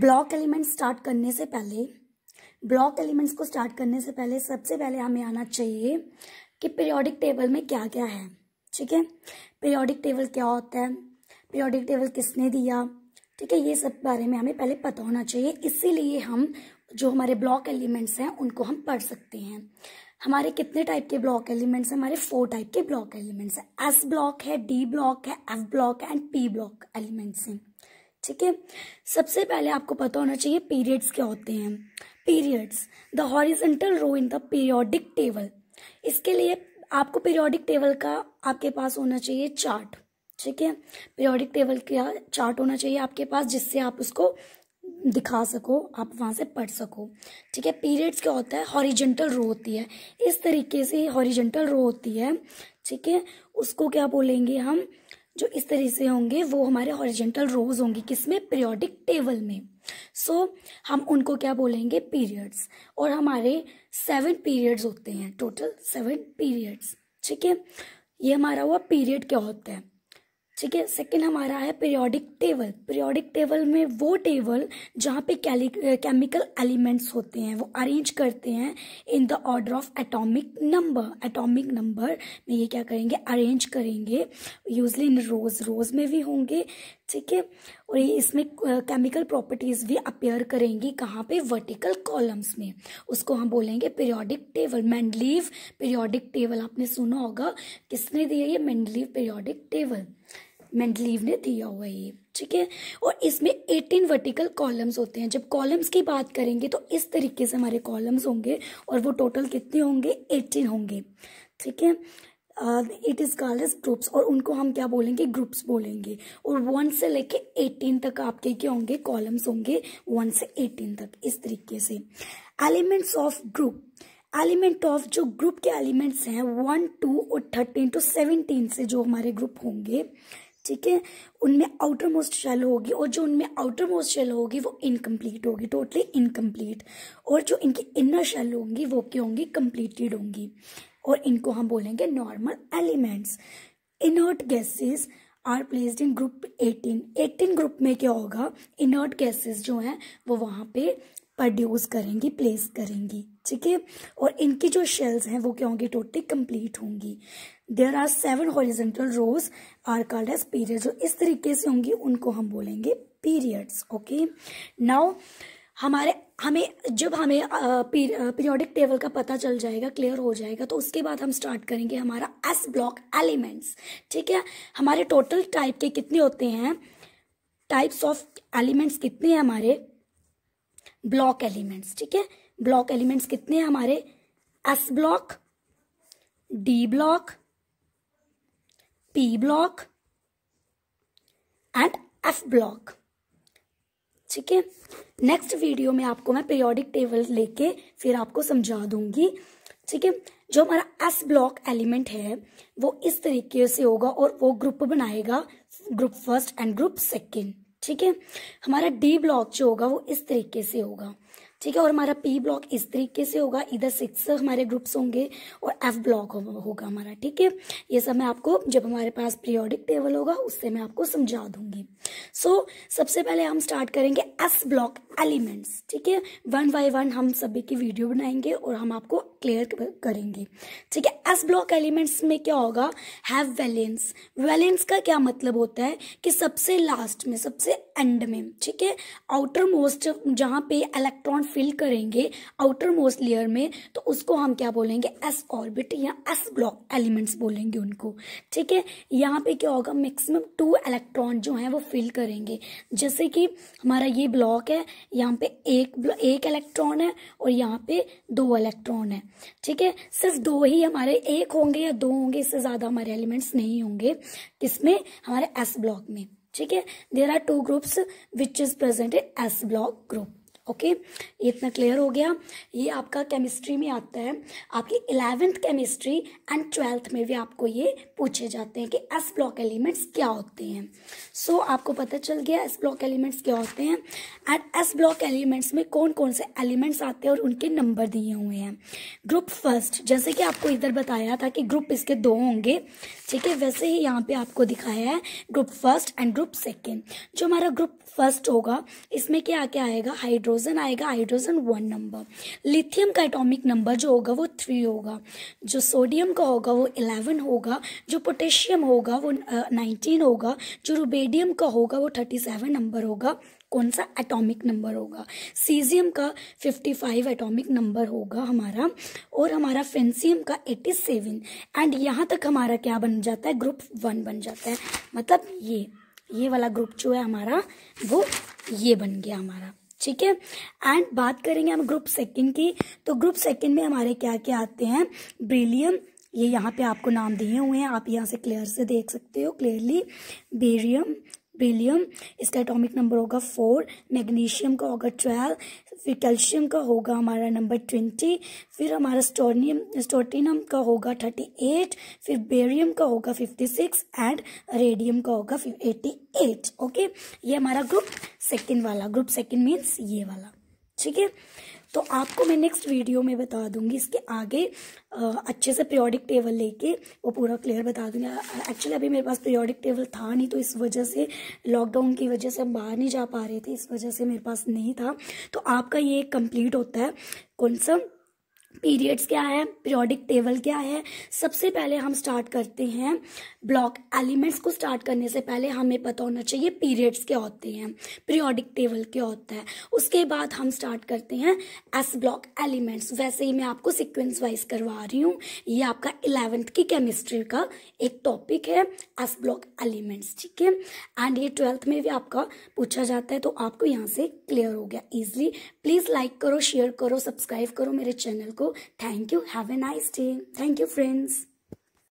Block element start करने से पहले ब्लॉक एलिमेंट्स को स्टार्ट करने से पहले सबसे पहले हमें आना चाहिए कि पीरियोडिक टेबल में क्या क्या है ठीक है पीरियोडिक टेबल क्या होता है पीरियोडिक टेबल किसने दिया ठीक है ये सब बारे में हमें पहले पता होना चाहिए इसीलिए हम जो हमारे ब्लॉक एलिमेंट्स हैं उनको हम पढ़ सकते हैं हमारे कितने टाइप के ब्लॉक एलिमेंट्स हैं हमारे फोर टाइप के ब्लॉक एलिमेंट्स हैं एस ब्लॉक है डी ब्लॉक है एफ ब्लॉक है एंड पी ब्लॉक एलिमेंट्स हैं ठीक है सबसे पहले आपको पता होना चाहिए पीरियड्स क्या होते हैं periods the horizontal row in the periodic table इसके लिए आपको पीरियोडिक टेबल का आपके पास होना चाहिए चार्ट ठीक है पीरियोडिक टेबल का चार्ट होना चाहिए आपके पास जिससे आप उसको दिखा सको आप वहां से पढ़ सको ठीक है पीरियड्स क्या होता है हॉरिजेंटल रो होती है इस तरीके से हॉरिजेंटल रो होती है ठीक है उसको क्या बोलेंगे हम जो इस तरह से होंगे वो हमारे हॉरिजेंटल रोज होंगे किसमें पीरियोडिक टेबल में सो so, हम उनको क्या बोलेंगे पीरियड्स और हमारे सेवन पीरियड्स होते हैं टोटल सेवन पीरियड्स ठीक है ये हमारा हुआ पीरियड क्या होता है ठीक है सेकेंड हमारा है पीरियोडिक टेबल पीरियोडिक टेबल में वो टेबल जहाँ पे केमिकल एलिमेंट्स होते हैं वो अरेंज करते हैं in the order of atomic number atomic number में ये क्या करेंगे अरेंज करेंगे यूजली इन रोज रोज में भी होंगे ठीक है और ये इसमें केमिकल प्रॉपर्टीज भी अपेयर करेंगी कहाँ पे वर्टिकल कॉलम्स में उसको हम बोलेंगे periodic table Mendeleev periodic table आपने सुना होगा किसने दिया ये मैंडलीव पीरियोडिक टेबल मेंडलीव ने दिया हुआ है ये ठीक है और इसमें एटीन वर्टिकल कॉलम्स होते हैं जब कॉलम्स की बात करेंगे तो इस तरीके से हमारे कॉलम्स होंगे और वो टोटल कितने होंगे एटीन होंगे ठीक है it is call as groups और उनको हम क्या बोलेंगे ग्रुप्स बोलेंगे और वन से लेके एटीन तक आपके क्या होंगे कॉलम्स होंगे वन से एटीन तक इस तरीके से elements of group element of जो ग्रुप के एलिमेंट्स हैं वन टू और थर्टीन टू सेवनटीन से जो हमारे ग्रुप होंगे ठीक है उनमें आउटर मोस्ट शेल होगी और जो उनमें आउटर मोस्ट शेल होगी वो इनकम्प्लीट होगी टोटली इनकम्प्लीट और जो इनकी इनर शेल होंगी वो क्या होंगी कम्प्लीटेड होंगी और इनको हम बोलेंगे normal elements inert gases are placed in group 18 18 group में क्या होगा इनर्ट गैसेस जो हैं वो वहाँ पे प्रोड्यूस करेंगी प्लेस करेंगी ठीक है और इनकी जो शेल्स हैं वो क्या होंगी टोटली कंप्लीट होंगी there are seven horizontal rows are called as period जो इस तरीके से होंगी उनको हम बोलेंगे पीरियड्स ओके नाउ हमारे हमें जब हमें पीरियोडिक टेबल का पता चल जाएगा क्लियर हो जाएगा तो उसके बाद हम स्टार्ट करेंगे हमारा एस ब्लॉक एलिमेंट्स ठीक है हमारे टोटल टाइप के कितने होते हैं टाइप्स ऑफ एलिमेंट्स कितने हैं हमारे ब्लॉक एलिमेंट्स ठीक है ब्लॉक एलिमेंट्स कितने हैं हमारे S block D block P block and F block ठीक है नेक्स्ट वीडियो में आपको मैं पीरियोडिक टेबल लेके फिर आपको समझा दूंगी ठीक है जो हमारा एस ब्लॉक एलिमेंट है वो इस तरीके से होगा और वो ग्रुप बनाएगा group first and group second ठीक है हमारा डी ब्लॉक जो होगा वो इस तरीके से होगा ठीक है और हमारा पी ब्लॉक इस तरीके से होगा इधर सिक्स हमारे ग्रुप्स होंगे और एफ ब्लॉक होगा हमारा ठीक है ये सब मैं आपको जब हमारे पास पीरियोडिक टेबल होगा उससे मैं आपको समझा दूंगी सो so, सबसे पहले हम स्टार्ट करेंगे एस ब्लॉक एलिमेंट्स ठीक है वन बाय वन हम सभी की वीडियो बनाएंगे और हम आपको क्लियर करेंगे ठीक है एस ब्लॉक एलिमेंट्स में क्या होगा हैव वैलेंस वैलेंस का क्या मतलब होता है कि सबसे लास्ट में सबसे एंड में ठीक है आउटर मोस्ट जहां पे इलेक्ट्रॉन फिल करेंगे आउटर मोस्ट लेयर में तो उसको हम क्या बोलेंगे एस ऑर्बिट या एस ब्लॉक एलिमेंट्स बोलेंगे उनको ठीक है यहाँ पे क्या होगा मैक्सिमम टू इलेक्ट्रॉन जो है वो फिल करेंगे जैसे कि हमारा ये ब्लॉक है यहाँ पे एक एक इलेक्ट्रॉन है और यहाँ पे दो इलेक्ट्रॉन है ठीक है सिर्फ दो ही हमारे एक होंगे या दो होंगे इससे ज्यादा हमारे एलिमेंट्स नहीं होंगे किसमें हमारे एस ब्लॉक में ठीक है there are two groups which is present S block group okay okay, इतना क्लियर हो गया ये आपका केमिस्ट्री में आता है आपकी इलेवेंथ केमिस्ट्री एंड ट्वेल्थ में भी आपको ये पूछे जाते हैं कि एस ब्लॉक एलिमेंट्स क्या होते हैं सो so, आपको पता चल गया एस ब्लॉक एलिमेंट्स क्या होते हैं एंड एस ब्लॉक एलिमेंट्स में कौन कौन से एलिमेंट्स आते हैं और उनके नंबर दिए हुए हैं ग्रुप फर्स्ट जैसे कि आपको इधर बताया था कि ग्रुप इसके दो होंगे ठीक है वैसे ही यहाँ पे आपको दिखाया है group first and group second जो हमारा ग्रुप फर्स्ट होगा इसमें क्या क्या आएगा हाइड्रो हाइड्रोजन आएगा हाइड्रोजन वन नंबर लिथियम का एटॉमिक नंबर जो होगा वो थ्री होगा जो सोडियम का होगा वो इलेवन होगा जो पोटेशियम होगा वो नाइनटीन होगा जो रुबेडियम का होगा वो थर्टी सेवन नंबर होगा कौन सा एटॉमिक नंबर होगा सीजियम का फिफ्टी फाइव एटॉमिक नंबर होगा हमारा और हमारा फेंसियम का एट्टी सेवन एंड यहाँ तक हमारा क्या बन जाता है ग्रुप वन बन जाता है मतलब ये ये वाला ग्रुप जो है हमारा वो ये बन गया हमारा ठीक है एंड बात करेंगे हम ग्रुप सेकंड की तो ग्रुप सेकंड में हमारे क्या क्या आते हैं ब्रिलियम ये यहाँ पे आपको नाम दिए हुए हैं आप यहाँ से क्लियर से देख सकते हो क्लियरली बेरियम बेलियम इसका एटॉमिक नंबर होगा फोर मैग्नीशियम का होगा ट्वेल्व फिर कैल्शियम का होगा हमारा नंबर ट्वेंटी फिर हमारा स्टोनियम स्टोटिनम का होगा थर्टी एट फिर बेरियम का होगा फिफ्टी सिक्स एंड रेडियम का होगा एटी एट ओके ये हमारा ग्रुप सेकेंड वाला ग्रुप सेकेंड मीन्स ये वाला ठीक है तो आपको मैं नेक्स्ट वीडियो में बता दूंगी इसके आगे आ, अच्छे से पीरियोडिक टेबल लेके वो पूरा क्लियर बता दूंगी एक्चुअली अभी मेरे पास पीरियोडिक टेबल था नहीं तो इस वजह से लॉकडाउन की वजह से हम बाहर नहीं जा पा रहे थे इस वजह से मेरे पास नहीं था तो आपका ये कंप्लीट होता है कौन सा पीरियड्स क्या है पीरियोडिक टेबल क्या है सबसे पहले हम स्टार्ट करते हैं ब्लॉक एलिमेंट्स को स्टार्ट करने से पहले हमें पता होना चाहिए पीरियड्स क्या होते हैं पीरियोडिक टेबल क्या होता है उसके बाद हम स्टार्ट करते हैं एस ब्लॉक एलिमेंट्स वैसे ही मैं आपको सिक्वेंस वाइज करवा रही हूँ ये आपका इलेवेंथ की केमिस्ट्री का एक टॉपिक है एस ब्लॉक एलिमेंट्स ठीक है एंड ये ट्वेल्थ में भी आपका पूछा जाता है तो आपको यहाँ से क्लियर हो गया ईजिली प्लीज़ लाइक करो शेयर करो सब्सक्राइब करो मेरे चैनल को Thank you. Have a nice day. Thank you, friends.